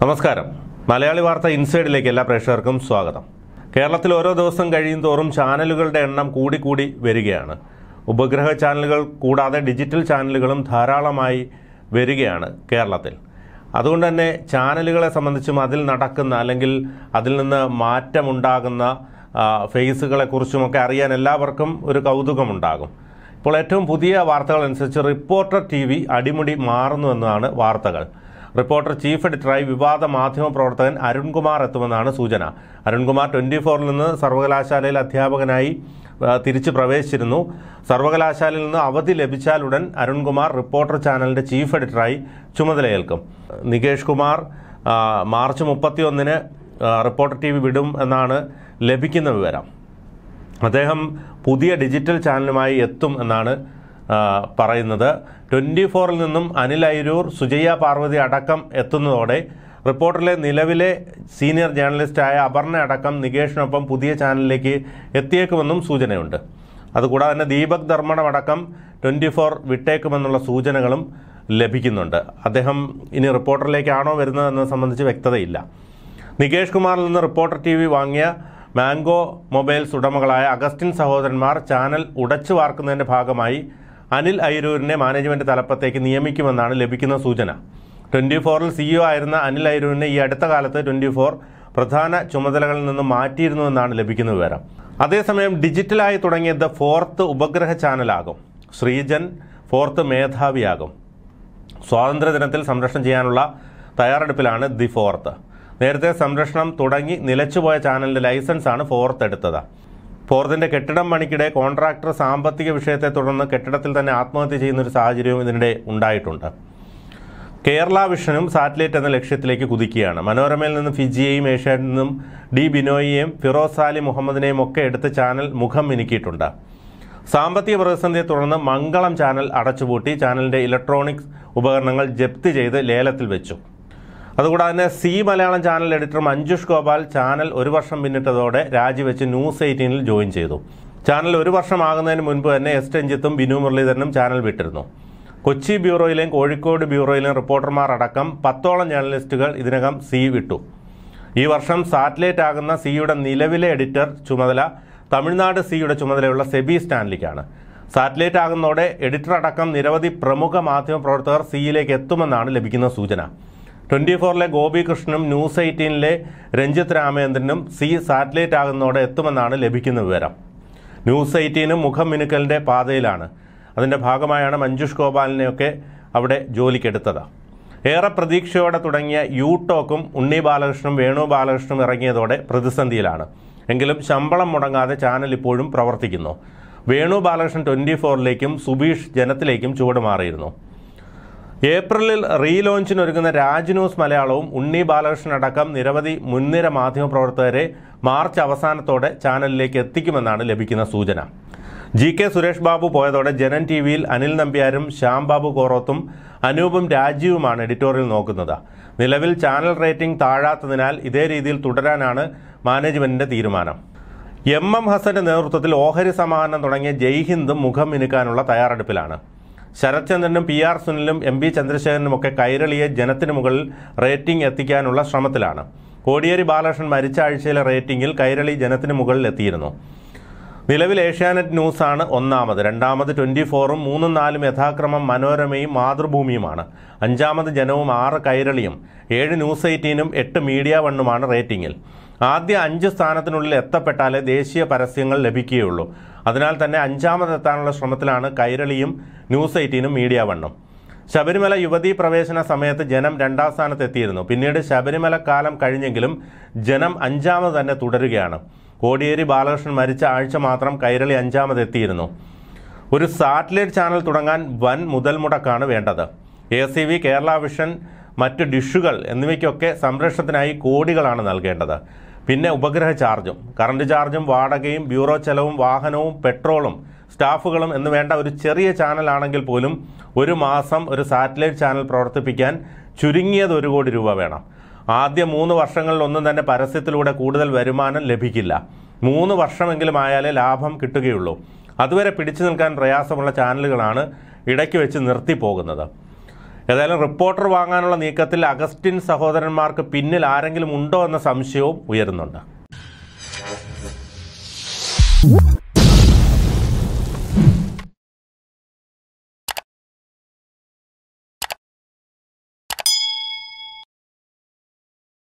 നമസ്കാരം മലയാളി വാർത്ത ഇൻസൈഡിലേക്ക് എല്ലാ പ്രേക്ഷകർക്കും സ്വാഗതം കേരളത്തിൽ ഓരോ ദിവസം കഴിയും തോറും ചാനലുകളുടെ എണ്ണം കൂടിക്കൂടി വരികയാണ് ഉപഗ്രഹ ചാനലുകൾ കൂടാതെ ഡിജിറ്റൽ ചാനലുകളും ധാരാളമായി വരികയാണ് കേരളത്തിൽ അതുകൊണ്ട് തന്നെ ചാനലുകളെ സംബന്ധിച്ചും അതിൽ നടക്കുന്ന അല്ലെങ്കിൽ അതിൽ നിന്ന് മാറ്റമുണ്ടാകുന്ന ഫേസുകളെക്കുറിച്ചുമൊക്കെ അറിയാൻ എല്ലാവർക്കും ഒരു കൗതുകമുണ്ടാകും ഇപ്പോൾ ഏറ്റവും പുതിയ വാർത്തകൾ അനുസരിച്ച് റിപ്പോർട്ടർ ടി വി അടിമുടി മാറുന്നു എന്നതാണ് വാർത്തകൾ റിപ്പോർട്ടർ ചീഫ് എഡിറ്ററായി വിവാദ മാധ്യമ പ്രവർത്തകൻ അരുൺകുമാർ എത്തുമെന്നാണ് സൂചന അരുൺകുമാർ ട്വൻറ്റി ഫോറിൽ നിന്ന് സർവകലാശാലയിൽ അധ്യാപകനായി തിരിച്ചു പ്രവേശിച്ചിരുന്നു സർവകലാശാലയിൽ നിന്ന് അവധി ലഭിച്ചാലുടൻ അരുൺകുമാർ റിപ്പോർട്ടർ ചാനലിന്റെ ചീഫ് എഡിറ്ററായി ചുമതലയേൽക്കും നികേഷ് കുമാർ മാർച്ച് മുപ്പത്തിയൊന്നിന് റിപ്പോർട്ടർ ടി വി വിടും എന്നാണ് ലഭിക്കുന്ന വിവരം അദ്ദേഹം പുതിയ ഡിജിറ്റൽ ചാനലുമായി എത്തും എന്നാണ് പറയുന്നത് ട്വൻ്റി ഫോറിൽ നിന്നും അനിൽ അയിരൂർ സുജയ്യ പാർവതി അടക്കം എത്തുന്നതോടെ റിപ്പോർട്ടിലെ നിലവിലെ സീനിയർ ജേർണലിസ്റ്റായ അപർണ അടക്കം നികേഷിനൊപ്പം പുതിയ ചാനലിലേക്ക് എത്തിയേക്കുമെന്നും സൂചനയുണ്ട് അതുകൂടാതെ തന്നെ ദീപക് ധർമ്മടമടക്കം ട്വൻ്റി ഫോർ വിട്ടേക്കുമെന്നുള്ള സൂചനകളും ലഭിക്കുന്നുണ്ട് അദ്ദേഹം ഇനി റിപ്പോർട്ടറിലേക്കാണോ വരുന്നതെന്നത് സംബന്ധിച്ച് വ്യക്തതയില്ല നികേഷ് കുമാറിൽ നിന്ന് റിപ്പോർട്ടർ ടി വി വാങ്ങിയ മാംഗോ മൊബൈൽസ് ഉടമകളായ അഗസ്റ്റിൻ സഹോദരന്മാർ ചാനൽ ഉടച്ചു വാർക്കുന്നതിൻ്റെ ഭാഗമായി അനിൽ അയിരൂരിനെ മാനേജ്മെന്റ് തലപ്പത്തേക്ക് നിയമിക്കുമെന്നാണ് ലഭിക്കുന്ന സൂചന ട്വന്റി ഫോറിൽ സിഇഒ ആയിരുന്ന അനിൽ അയിരൂരിനെ ഈ അടുത്ത കാലത്ത് ട്വന്റി ഫോർ പ്രധാന ചുമതലകളിൽ നിന്ന് മാറ്റിയിരുന്നുവെന്നാണ് ലഭിക്കുന്ന വിവരം അതേസമയം ഡിജിറ്റലായി തുടങ്ങിയത് ഫോർത്ത് ഉപഗ്രഹ ചാനലാകും ശ്രീജൻ ഫോർത്ത് മേധാവിയാകും സ്വാതന്ത്ര്യദിനത്തിൽ സംരക്ഷണം ചെയ്യാനുള്ള തയ്യാറെടുപ്പിലാണ് ദി ഫോർത്ത് നേരത്തെ സംരക്ഷണം തുടങ്ങി നിലച്ചുപോയ ചാനലിൻ്റെ ലൈസൻസാണ് ഫോർത്ത് എടുത്തത് ഫോർദിന്റെ കെട്ടിടം പണിക്കിടെ കോൺട്രാക്ടർ സാമ്പത്തിക വിഷയത്തെ തുടർന്ന് കെട്ടിടത്തിൽ തന്നെ ആത്മഹത്യ ചെയ്യുന്ന ഒരു സാഹചര്യവും ഇതിനിടെ ഉണ്ടായിട്ടുണ്ട് കേരള വിഷനും സാറ്റലൈറ്റ് എന്ന ലക്ഷ്യത്തിലേക്ക് കുതിക്കുകയാണ് മനോരമയിൽ നിന്ന് ഫിജിയെയും ഏഷ്യാഡിൽ നിന്നും ഡി ബിനോയിയെയും ഫിറോസ് അലി മുഹമ്മദിനെയും ഒക്കെ എടുത്ത് ചാനൽ മുഖം മിനുക്കിയിട്ടുണ്ട് സാമ്പത്തിക പ്രതിസന്ധിയെ തുടർന്ന് മംഗളം ചാനൽ അടച്ചുപൂട്ടി ചാനലിൻ്റെ ഇലക്ട്രോണിക്സ് ഉപകരണങ്ങൾ ജപ്തി ചെയ്ത് ലേലത്തിൽ വെച്ചു അതുകൂടാതെ തന്നെ Zee Malayalam channel editor Manjush Gopal channel ഒരു വർഷം പിന്നിട്ടതോടെ രാജിവെച്ച് ന്യൂസ് എയ്റ്റീനിൽ ജോയിൻ ചെയ്തു ചാനൽ ഒരു വർഷമാകുന്നതിന് മുൻപ് തന്നെ എസ് രഞ്ജിത്തും ബിനു മുരളീധരനും ചാനൽ വിട്ടിരുന്നു കൊച്ചി ബ്യൂറോയിലെയും കോഴിക്കോട് ബ്യൂറോയിലെയും റിപ്പോർട്ടർമാർ അടക്കം പത്തോളം ജേർണലിസ്റ്റുകൾ ഇതിനകം സി വിട്ടു ഈ വർഷം സാറ്റലൈറ്റ് ആകുന്ന സിയുടെ നിലവിലെ എഡിറ്റർ ചുമതല തമിഴ്നാട് സിയുടെ ചുമതലയുള്ള സെബി സ്റ്റാൻലിക്കാണ് സാറ്റലൈറ്റ് ആകുന്നതോടെ എഡിറ്റർ അടക്കം നിരവധി പ്രമുഖ മാധ്യമപ്രവർത്തകർ സിയിലേക്ക് എത്തുമെന്നാണ് ലഭിക്കുന്ന സൂചന ട്വൻറ്റി ഫോറിലെ ഗോപികൃഷ്ണനും ന്യൂസ് എയ്റ്റീനിലെ രഞ്ജിത്ത് രാമേന്ദ്രനും സി സാറ്റലൈറ്റ് ആകുന്നതോടെ എത്തുമെന്നാണ് ലഭിക്കുന്ന വിവരം ന്യൂസ് എയ്റ്റീനും മുഖം മിനുക്കലിൻ്റെ പാതയിലാണ് അതിൻ്റെ ഭാഗമായാണ് മഞ്ജുഷ് ഗോപാലിനെയൊക്കെ അവിടെ ജോലിക്കെടുത്തത് ഏറെ പ്രതീക്ഷയോടെ തുടങ്ങിയ യു ടോക്കും ഉണ്ണി ബാലകൃഷ്ണനും വേണു ബാലകൃഷ്ണനും ഇറങ്ങിയതോടെ പ്രതിസന്ധിയിലാണ് എങ്കിലും ശമ്പളം മുടങ്ങാതെ ചാനൽ ഇപ്പോഴും പ്രവർത്തിക്കുന്നു വേണു ബാലകൃഷ്ണൻ ട്വൻറ്റി ഫോറിലേക്കും സുബീഷ് ജനത്തിലേക്കും ചുവട് മാറിയിരുന്നു ഏപ്രിലിൽ റീലോഞ്ചിന് ഒരുങ്ങുന്ന രാജ് ന്യൂസ് മലയാളവും ഉണ്ണി ബാലകൃഷ്ണൻ അടക്കം നിരവധി മുൻനിര പ്രവർത്തകരെ മാർച്ച് അവസാനത്തോടെ ചാനലിലേക്ക് എത്തിക്കുമെന്നാണ് ലഭിക്കുന്ന സൂചന ജി കെ സുരേഷ് ബാബു പോയതോടെ ജനൻ ടി വിയിൽ അനിൽ നമ്പ്യാരും ശ്യാം ബാബു കോറോത്തും അനൂപും രാജീവുമാണ് എഡിറ്റോറിയൽ നോക്കുന്നത് നിലവിൽ ചാനൽ റേറ്റിംഗ് താഴാത്തതിനാൽ ഇതേ രീതിയിൽ തുടരാനാണ് മാനേജ്മെന്റിന്റെ തീരുമാനം എം എം ഹസന്റെ നേതൃത്വത്തിൽ ഓഹരി സമാഹരണം തുടങ്ങിയ ജയ്ഹിന്ദും മുഖം മിനുക്കാനുള്ള തയ്യാറെടുപ്പിലാണ് ശരത്ചന്ദ്രനും പി ആർ സുനിലും എം ചന്ദ്രശേഖരനും ചന്ദ്രശേഖരനുമൊക്കെ കൈരളിയെ ജനത്തിന് മുകളിൽ റേറ്റിംഗ് എത്തിക്കാനുള്ള ശ്രമത്തിലാണ് കോടിയേരി ബാലകൃഷ്ണൻ മരിച്ച ആഴ്ചയിലെ റേറ്റിംഗിൽ കൈരളി ജനത്തിന് മുകളിൽ എത്തിയിരുന്നു നിലവിൽ ഏഷ്യാനെറ്റ് ന്യൂസാണ് ഒന്നാമത് രണ്ടാമത് ട്വൻറ്റി ഫോറും മൂന്നും നാലും യഥാക്രമം മനോരമയും മാതൃഭൂമിയുമാണ് അഞ്ചാമത് ജനവും ആറ് കൈരളിയും ഏഴ് ന്യൂസ് എയ്റ്റീനും എട്ട് മീഡിയ വണ്ണുമാണ് റേറ്റിംഗിൽ ആദ്യ അഞ്ച് സ്ഥാനത്തിനുള്ളിൽ എത്തപ്പെട്ടാലേ ദേശീയ പരസ്യങ്ങൾ ലഭിക്കുകയുള്ളൂ അതിനാൽ തന്നെ അഞ്ചാമതെത്താനുള്ള ശ്രമത്തിലാണ് കൈരളിയും ന്യൂസ് എയ്റ്റീനും മീഡിയ വണ്ണും ശബരിമല യുവതീ പ്രവേശന സമയത്ത് ജനം രണ്ടാം സ്ഥാനത്തെത്തിയിരുന്നു പിന്നീട് ശബരിമല കാലം കഴിഞ്ഞെങ്കിലും ജനം അഞ്ചാമത് തന്നെ തുടരുകയാണ് കോടിയേരി ബാലകൃഷ്ണൻ മരിച്ച ആഴ്ച മാത്രം കൈരളി അഞ്ചാമതെത്തിയിരുന്നു ഒരു സാറ്റലൈറ്റ് ചാനൽ തുടങ്ങാൻ വൻ മുതൽ മുടക്കാണ് വേണ്ടത് A C V Kerala vision മറ്റ് ഡിഷുകൾ എന്നിവയ്ക്കൊക്കെ സംരക്ഷണത്തിനായി കോടികളാണ് നൽകേണ്ടത് പിന്നെ ഉപഗ്രഹ ചാർജും കറണ്ട് ചാർജും വാടകയും ബ്യൂറോ ചെലവും വാഹനവും പെട്രോളും സ്റ്റാഫുകളും എന്ന് വേണ്ട ഒരു ചെറിയ ചാനലാണെങ്കിൽ പോലും ഒരു മാസം ഒരു സാറ്റലൈറ്റ് ചാനൽ പ്രവർത്തിപ്പിക്കാൻ ചുരുങ്ങിയത് ഒരു കോടി രൂപ വേണം ആദ്യ മൂന്ന് വർഷങ്ങളിൽ ഒന്നും തന്നെ പരസ്യത്തിലൂടെ കൂടുതൽ വരുമാനം ലഭിക്കില്ല മൂന്ന് വർഷമെങ്കിലും ആയാലേ ലാഭം കിട്ടുകയുള്ളൂ അതുവരെ പിടിച്ചു നിൽക്കാൻ പ്രയാസമുള്ള ചാനലുകളാണ് ഇടയ്ക്ക് വെച്ച് നിർത്തിപ്പോകുന്നത് ഏതായാലും റിപ്പോർട്ടർ വാങ്ങാനുള്ള നീക്കത്തിൽ അഗസ്റ്റിൻ സഹോദരന്മാർക്ക് പിന്നിൽ ആരെങ്കിലും ഉണ്ടോ എന്ന സംശയവും ഉയരുന്നുണ്ട്